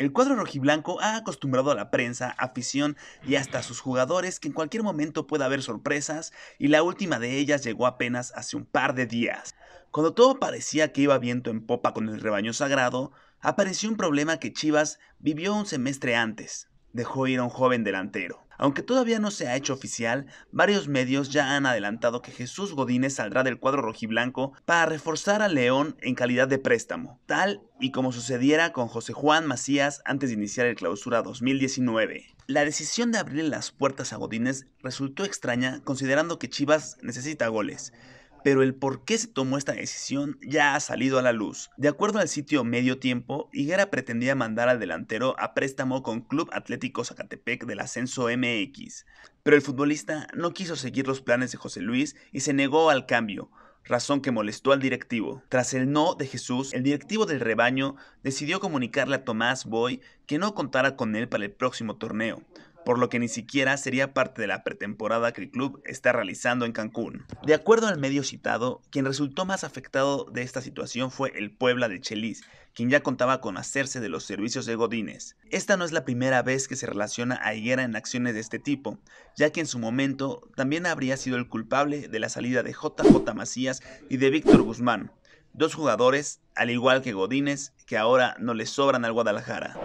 El cuadro rojiblanco ha acostumbrado a la prensa, afición y hasta a sus jugadores que en cualquier momento pueda haber sorpresas y la última de ellas llegó apenas hace un par de días. Cuando todo parecía que iba viento en popa con el rebaño sagrado, apareció un problema que Chivas vivió un semestre antes dejó ir a un joven delantero. Aunque todavía no se ha hecho oficial, varios medios ya han adelantado que Jesús Godínez saldrá del cuadro rojiblanco para reforzar a León en calidad de préstamo, tal y como sucediera con José Juan Macías antes de iniciar el clausura 2019. La decisión de abrir las puertas a Godínez resultó extraña considerando que Chivas necesita goles, pero el por qué se tomó esta decisión ya ha salido a la luz. De acuerdo al sitio Medio Tiempo, Higuera pretendía mandar al delantero a préstamo con Club Atlético Zacatepec del Ascenso MX, pero el futbolista no quiso seguir los planes de José Luis y se negó al cambio, razón que molestó al directivo. Tras el no de Jesús, el directivo del rebaño decidió comunicarle a Tomás Boy que no contara con él para el próximo torneo, por lo que ni siquiera sería parte de la pretemporada que el club está realizando en Cancún. De acuerdo al medio citado, quien resultó más afectado de esta situación fue el Puebla de Chelis, quien ya contaba con hacerse de los servicios de Godínez. Esta no es la primera vez que se relaciona a Higuera en acciones de este tipo, ya que en su momento también habría sido el culpable de la salida de JJ Macías y de Víctor Guzmán, dos jugadores, al igual que Godínez, que ahora no le sobran al Guadalajara.